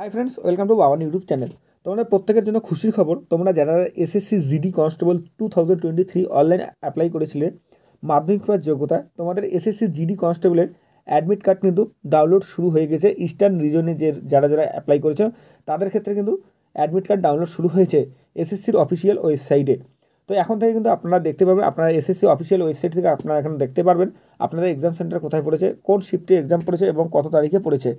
high friends welcome to Baban YouTube channel তোমাদের প্রত্যেকের জন্য খুশির খবর তোমরা যারা SSC GD constable two thousand twenty three online apply করেছিলে মাধ্যমিক পাওয়ার যোগ্যতা তোমাদের এসএসসি জিডি কনস্টেবলের অ্যাডমিট কার্ড কিন্তু ডাউনলোড শুরু হয়ে গেছে ইস্টার্ন রিজনে যে যারা যারা অ্যাপ্লাই করেছে তাদের ক্ষেত্রে কিন্তু অ্যাডমিট কার্ড ডাউনলোড শুরু হয়েছে এসএসসির অফিসিয়াল ওয়েবসাইটে তো এখন থেকে কিন্তু আপনারা দেখতে পাবেন আপনারা এসএসসি অফিসিয়াল ওয়েবসাইট থেকে আপনারা এখন দেখতে পারবেন আপনাদের এক্সাম সেন্টার কোথায় পড়েছে কোন শিফটে এক্সাম পড়েছে এবং কত তারিখে পড়েছে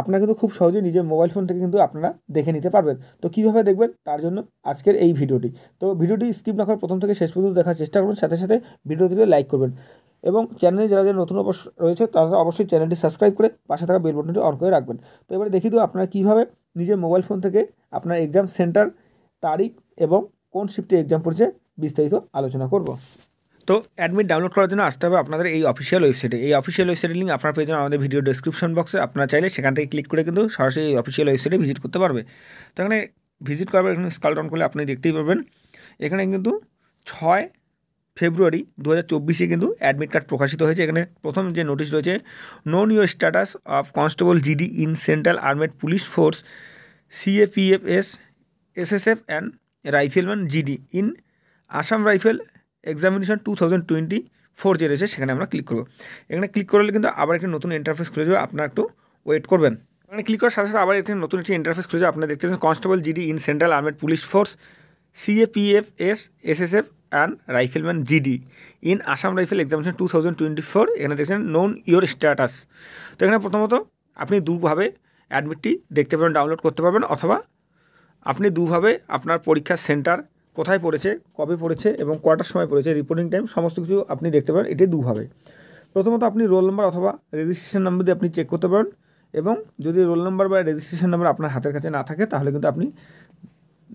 আপনারা কিন্তু খুব সহজে নিজের মোবাইল ফোন থেকে কিন্তু আপনারা দেখে নিতে পারবেন তো কীভাবে দেখবেন তার জন্য আজকের এই ভিডিওটি তো ভিডিওটি স্কিপ না করে প্রথম থেকে শেষ পর্যন্ত দেখার চেষ্টা করুন সাথে সাথে ভিডিওটিকে লাইক করবেন এবং চ্যানেলে যারা যারা নতুন অবশ্য রয়েছে তারা অবশ্যই চ্যানেলটি সাবস্ক্রাইব করে পাশে থাকা বেল বটনটি অন করে রাখবেন তো এবারে দেখি তো আপনারা কীভাবে নিজের মোবাইল ফোন থেকে আপনার এক্সাম সেন্টার তারিখ এবং কোন শিফটে এক্সাম পড়ছে বিস্তারিত আলোচনা করব তো অ্যাডমিট ডাউনলোড করার জন্য আসতে হবে আপনাদের এই অফিসিয়াল ওয়েবসাইটে এই অফিসিয়াল ওয়েবসাইটের লিঙ্ক আপনার পেয়ে যাবেন আমাদের ভিডিও ডিসক্রিপশন বক্সে আপনারা চাইলে সেখান থেকে ক্লিক করে কিন্তু সরাসরি এই অফিসিয়াল ওয়েবসাইটে ভিজিট করতে পারবে তো এখানে ভিজিট করবে এখানে স্কাল ডাউন করলে আপনি দেখতেই পাবেন এখানে কিন্তু ছয় ফেব্রুয়ারি দু চব্বিশে কিন্তু অ্যাডমিট কার্ড প্রকাশিত হয়েছে এখানে প্রথম যে নোটিশ রয়েছে know your status of constable GD in central armed police force CAPFs SSF and rifleman GD in Assam rifle examination two thousand twenty four যে রয়েছে সেখানে আমরা ক্লিক করবো এখানে ক্লিক করলে কিন্তু আবার একটি নতুন ইন্টারফেস খুলে যাবে আপনারা একটু ওয়েট করবেন এখানে ক্লিক করার সাথে সাথে আবার এখানে নতুন একটি ইন্টারফেস খুলে যাবে আপনারা দেখতে পাচ্ছেন constable GD in central armed police force CAPF S S S F and rifleman GD in Assam rifle examination two thousand twenty four এখানে দেখছেন নোন ইয়োর স্ট্যাটাস তো এখানে প্রথমত আপনি দুভাবে অ্যাডমিটটি দেখতে পাবেন ডাউনলোড করতে পারবেন অথবা আপনি দুভাবে আপনার পরীক্ষার সেন্টার কোথায় পড়েছে কবে পড়েছে এবং কটার সময় পড়েছে রিপোর্টিং টাইম সমস্ত কিছু আপনি দেখতে পারেন এটি দুভাবে প্রথমত আপনি রোল নাম্বার অথবা রেজিস্ট্রেশন নাম্বার দিয়ে আপনি চেক করতে পারেন এবং যদি রোল নাম্বার বা রেজিস্ট্রেশন নাম্বার আপনার হাতের কাছে না থাকে তাহলে কিন্তু আপনি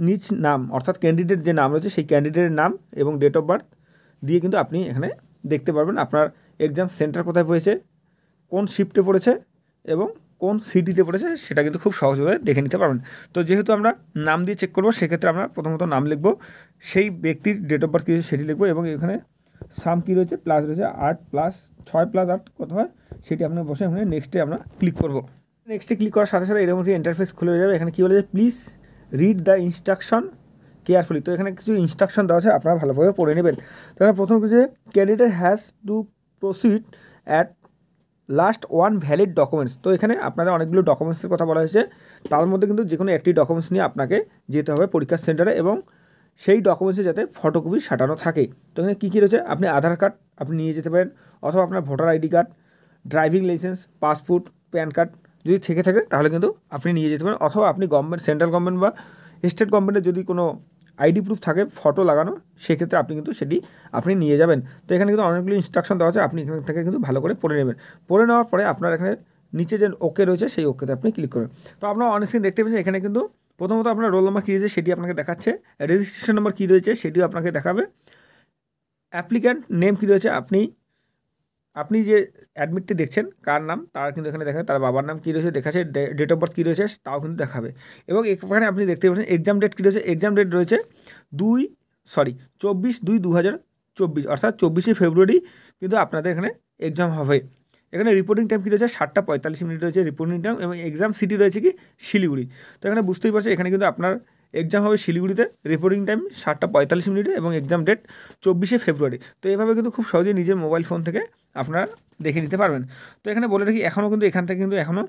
নিজ নাম অর্থাৎ ক্যান্ডিডেট যে নাম রয়েছে সেই ক্যান্ডিডেটের নাম এবং ডেট অফ বার্থ দিয়ে কিন্তু আপনি এখানে দেখতে পারবেন আপনার এক্সাম সেন্টার কোথায় পড়েছে কোন শিফটে পড়েছে এবং কোন সিটিতে পড়েছে সেটা কিন্তু খুব সহজভাবে দেখে নিতে পারবেন তো যেহেতু আমরা নাম দিয়ে চেক করবো সেক্ষেত্রে আমরা প্রথমত নাম লিখবো সেই ব্যক্তির ডেট অফ বার্থ কী সেটি লিখবো এবং এখানে সাম কী রয়েছে প্লাস রয়েছে আট প্লাস ছয় প্লাস আট কত হয় সেটি আপনি বসে এখানে নেক্সটে আমরা ক্লিক করবো নেক্সটে ক্লিক করার সাথে সাথে এরকম একটি ইন্টারফেস খুলে যাবে এখানে কী বলে যে please read the instruction carefully তো এখানে কিছু ইনস্ট্রাকশন দেওয়া আছে আপনারা ভালোভাবে পড়ে নেবেন তো এখানে প্রথম যে candidate has to proceed at last one valid documents তো এখানে আপনাদের অনেকগুলো ডকুমেন্টসের কথা বলা হয়েছে তার মধ্যে কিন্তু যে কোনো একটি ডকুমেন্টস নিয়ে আপনাকে যেতে হবে পরীক্ষা সেন্টারে এবং সেই ডকুমেন্টসে যাতে ফটোকপি সাটানো থাকে তো এখানে কী কী রয়েছে আপনি আধার কার্ড আপনি নিয়ে যেতে পারেন অথবা আপনার voter ID card driving licence passport PAN card যদি থেকে থাকে তাহলে কিন্তু আপনি নিয়ে যেতে পারেন অথবা আপনি গভর্নমেন্ট সেন্ট্রাল গভর্নমেন্ট বা স্টেট গভর্নমেন্টের যদি কোনো আইডি প্রুফ থাকে ফটো লাগানো সেক্ষেত্রে আপনি কিন্তু সেটি আপনি নিয়ে যাবেন তো এখানে কিন্তু অনেকগুলি ইনস্ট্রাকশন দেওয়া আছে আপনি এখান থেকে কিন্তু ভালো করে পড়ে নেবেন পড়ে নেওয়ার পরে আপনার এখানে নিচে যে ওকে রয়েছে সেই ওকেতে আপনি ক্লিক করবেন তো আপনার অনেকদিন দেখতে পেয়েছেন এখানে কিন্তু প্রথমত আপনার রোল নাম্বার কী রয়েছে সেটি আপনাকে দেখাচ্ছে রেজিস্ট্রেশন নম্বর কী রয়েছে সেটিও আপনাকে দেখাবে অ্যাপ্লিক্যান্ট নেম কী রয়েছে আপনি আপনি যে অ্যাডমিটটি দেখছেন কার নাম তার কিন্তু এখানে দেখাবে তার বাবার নাম কী রয়েছে দেখাচ্ছে ডেট অফ বার্থ কী রয়েছে তাও কিন্তু দেখাবে এবং এখানে আপনি দেখতে পাচ্ছেন এক্সাম ডেট কী রয়েছে এক্সাম ডেট রয়েছে দুই সরি চব্বিশ দুই দু হাজার চব্বিশ অর্থাৎ চব্বিশে ফেব্রুয়ারি কিন্তু আপনাদের এখানে এক্সাম হবে এখানে রিপোর্টিং টাইম কী রয়েছে সাতটা পঁয়তাল্লিশ মিনিট রয়েছে রিপোর্টিং টাইম এবং এক্সাম সিটি রয়েছে কি শিলিগুড়ি তো এখানে বুঝতেই পারছে এখানে কিন্তু আপনার এক্সাম হবে শিলিগুড়িতে রিপোর্টিং টাইম সাতটা পঁয়তাল্লিশ মিনিটে এবং এক্সাম ডেট চব্বিশে ফেব্রুয়ারি তো এভাবে কিন্তু খুব সহজেই নিজের মোবাইল ফোন থেকে আপনারা দেখে নিতে পারবেন তো এখানে বলে রাখি এখনও কিন্তু এখান থেকে কিন্তু এখনও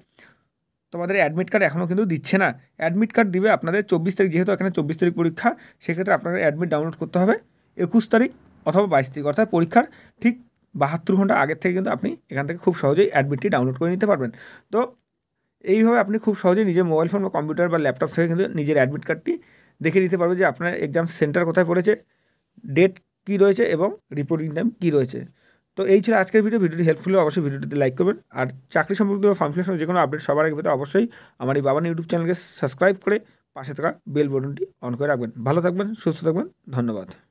তোমাদের অ্যাডমিট কার্ড এখনও কিন্তু দিচ্ছে না অ্যাডমিট কার্ড দিবে আপনাদের চব্বিশ তারিখ যেহেতু এখানে চব্বিশ তারিখ পরীক্ষা সেক্ষেত্রে আপনাদের অ্যাডমিট ডাউনলোড করতে হবে একুশ তারিখ অথবা বাইশ তারিখ অর্থাৎ পরীক্ষার ঠিক বাহাত্তর ঘন্টা আগের থেকে কিন্তু আপনি এখান থেকে খুব সহজেই অ্যাডমিটটি ডাউনলোড করে নিতে পারবেন তো এইভাবে আপনি খুব সহজে নিজের মোবাইল ফোন বা কম্পিউটার বা ল্যাপটপ থেকে কিন্তু নিজের অ্যাডমিট কার্ডটি দেখে দিতে পারবে যে আপনার এক্সাম সেন্টার কোথায় পড়েছে ডেট কি রয়েছে এবং রিপোর্টিং টাইম কী রয়েছে তো এই ছিল আজকের ভিডিও ভিডিওটি হেল্পফুল অবশ্যই ভিডিওটিতে লাইক করবেন আর চাকরি সম্পর্কিত বা ফর্ম যে কোনো আপডেট সবার আগে পেতে অবশ্যই আমার এই বাবান ইউটিউব চ্যানেলকে সাবস্ক্রাইব করে পাশে থাকা বেল বটনটি অন করে রাখবেন ভালো থাকবেন সুস্থ থাকবেন ধন্যবাদ